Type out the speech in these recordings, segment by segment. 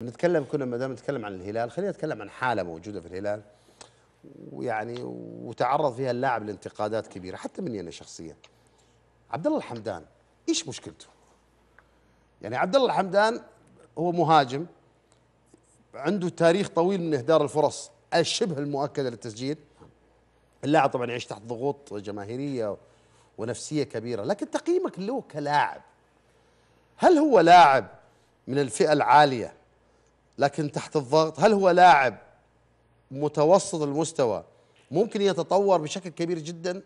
بنتكلم كنا ما دام نتكلم عن الهلال خلينا نتكلم عن حاله موجوده في الهلال ويعني وتعرض فيها اللاعب لانتقادات كبيره حتى مني انا شخصيا عبد الله الحمدان ايش مشكلته؟ يعني عبد الله الحمدان هو مهاجم عنده تاريخ طويل من اهدار الفرص الشبه المؤكده للتسجيل اللاعب طبعا يعيش تحت ضغوط جماهيريه ونفسيه كبيره لكن تقييمك له كلاعب هل هو لاعب من الفئه العاليه لكن تحت الضغط هل هو لاعب متوسط المستوى ممكن يتطور بشكل كبير جدا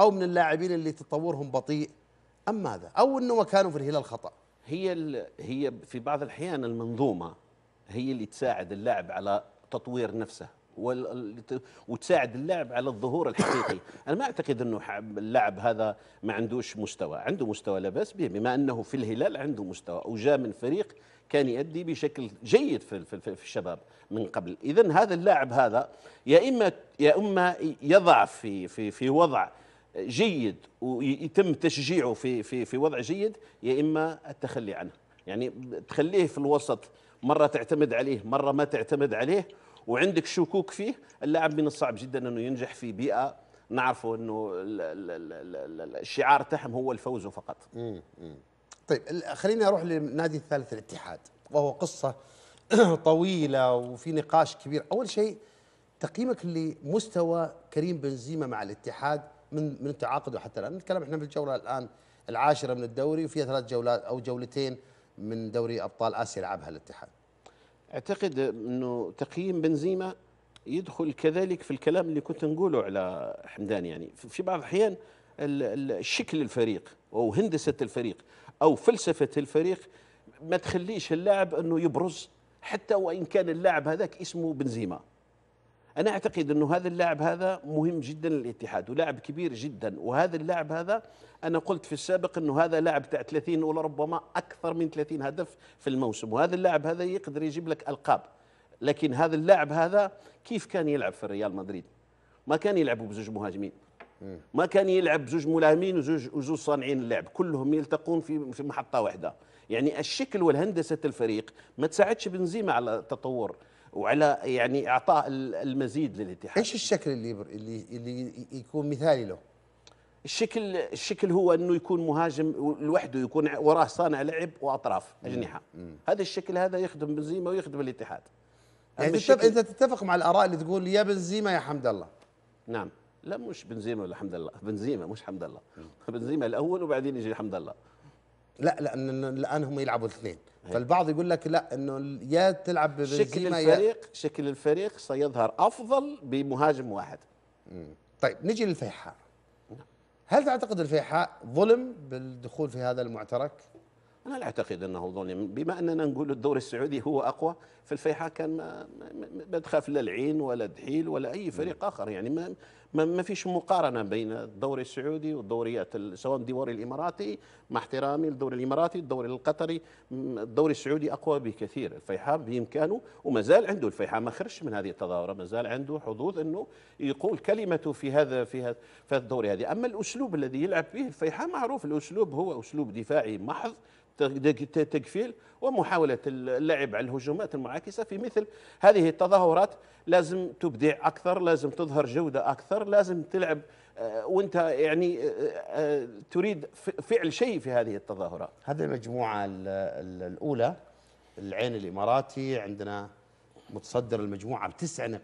او من اللاعبين اللي تطورهم بطيء ام ماذا او انه مكانه في الهلال خطا هي هي في بعض الاحيان المنظومه هي اللي تساعد اللاعب على تطوير نفسه وتساعد اللاعب على الظهور الحقيقي أنا ما أعتقد أنه اللاعب هذا ما عندوش مستوى عنده مستوى لا بأس به بما أنه في الهلال عنده مستوى وجاء من فريق كان يؤدي بشكل جيد في, في, في الشباب من قبل إذا هذا اللاعب هذا يا إما يا إما يضع في في في وضع جيد ويتم تشجيعه في في في وضع جيد يا اما التخلي عنه يعني تخليه في الوسط مره تعتمد عليه مره ما تعتمد عليه وعندك شكوك فيه اللاعب من الصعب جدا انه ينجح في بيئه نعرفوا انه الشعار تاعهم هو الفوز فقط. طيب خليني اروح للنادي الثالث الاتحاد وهو قصه طويله وفي نقاش كبير، اول شيء تقييمك لمستوى كريم بنزيما مع الاتحاد من من تعاقده حتى الان، نتكلم احنا في الجوله الان العاشره من الدوري وفيها ثلاث جولات او جولتين من دوري ابطال اسيا لعبها الاتحاد. اعتقد انه تقييم بنزيما يدخل كذلك في الكلام اللي كنت نقوله على حمدان يعني في بعض الاحيان الشكل الفريق او هندسه الفريق او فلسفه الفريق ما تخليش اللاعب انه يبرز حتى وان كان اللاعب هذاك اسمه بنزيما انا اعتقد انه هذا اللاعب هذا مهم جدا للاتحاد ولاعب كبير جدا وهذا اللاعب هذا انا قلت في السابق انه هذا لاعب تاع 30 ولا ربما اكثر من 30 هدف في الموسم وهذا اللاعب هذا يقدر يجيب لك القاب لكن هذا اللاعب هذا كيف كان يلعب في ريال مدريد ما كان يلعبوا بزوج مهاجمين ما كان يلعب بزوج ملاهمين وزوج وزوج صانعين اللعب كلهم يلتقون في في محطه واحده يعني الشكل والهندسه الفريق ما تساعدش بنزيما على التطور وعلى يعني اعطاء المزيد للاتحاد ايش الشكل اللي اللي اللي يكون مثالي له؟ الشكل الشكل هو انه يكون مهاجم لوحده يكون وراه صانع لعب واطراف اجنحه هذا الشكل هذا يخدم بنزيما ويخدم الاتحاد يعني انت تتفق مع الاراء اللي تقول يا بنزيما يا حمد الله نعم لا مش بنزيما ولا حمد الله بنزيما مش حمد الله بنزيما الاول وبعدين يجي حمد الله لا لان الان هم يلعبوا الاثنين فالبعض يقول لك لا انه يا تلعب شكل الفريق يا شكل الفريق سيظهر افضل بمهاجم واحد مم. طيب نجي للفيحاء هل تعتقد الفيحاء ظلم بالدخول في هذا المعترك؟ انا لا اعتقد انه ظلم بما اننا نقول الدوري السعودي هو اقوى في الفيحاء كان ما, ما تخاف لا العين ولا الدحيل ولا اي فريق مم. اخر يعني ما ما فيش مقارنه بين الدوري السعودي والدوريات سواء الدوري الاماراتي مع احترامي للدوري الاماراتي الدوري القطري الدوري السعودي اقوى بكثير الفيحاء بامكانه ومازال عنده الفيحاء ما خرجش من هذه التظاهره مازال عنده حظوظ انه يقول كلمته في هذا في هذا في الدوري هذه اما الاسلوب الذي يلعب به الفيحاء معروف الاسلوب هو اسلوب دفاعي محض تقفيل ومحاولة اللعب على الهجومات المعاكسة في مثل هذه التظاهرات لازم تبدع أكثر لازم تظهر جودة أكثر لازم تلعب آه، وانت يعني آه، آه، تريد فعل شيء في هذه التظاهرات هذه المجموعه الاولى العين الاماراتي عندنا متصدر المجموعه بتسع نقاط